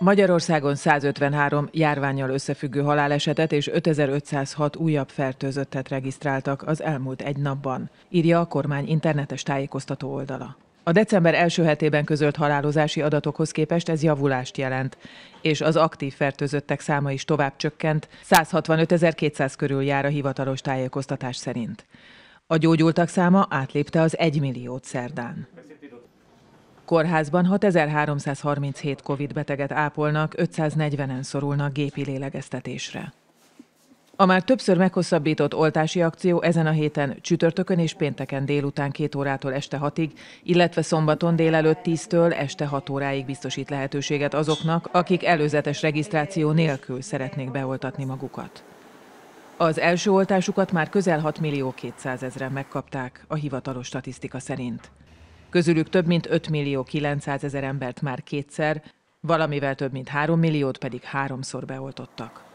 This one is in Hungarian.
Magyarországon 153 járványjal összefüggő halálesetet és 5506 újabb fertőzöttet regisztráltak az elmúlt egy napban, írja a kormány internetes tájékoztató oldala. A december első hetében közölt halálozási adatokhoz képest ez javulást jelent, és az aktív fertőzöttek száma is tovább csökkent, 165.200 körül jár a hivatalos tájékoztatás szerint. A gyógyultak száma átlépte az 1 milliót szerdán. Kórházban 6337 COVID beteget ápolnak, 540-en szorulnak gépi lélegeztetésre. A már többször meghosszabbított oltási akció ezen a héten csütörtökön és pénteken délután 2 órától este 6-ig, illetve szombaton délelőtt 10-től este 6 óráig biztosít lehetőséget azoknak, akik előzetes regisztráció nélkül szeretnék beoltatni magukat. Az első oltásukat már közel 6 millió 200 ezeren megkapták a hivatalos statisztika szerint. Közülük több mint 5 millió 900 ezer embert már kétszer, valamivel több mint 3 milliót pedig háromszor beoltottak.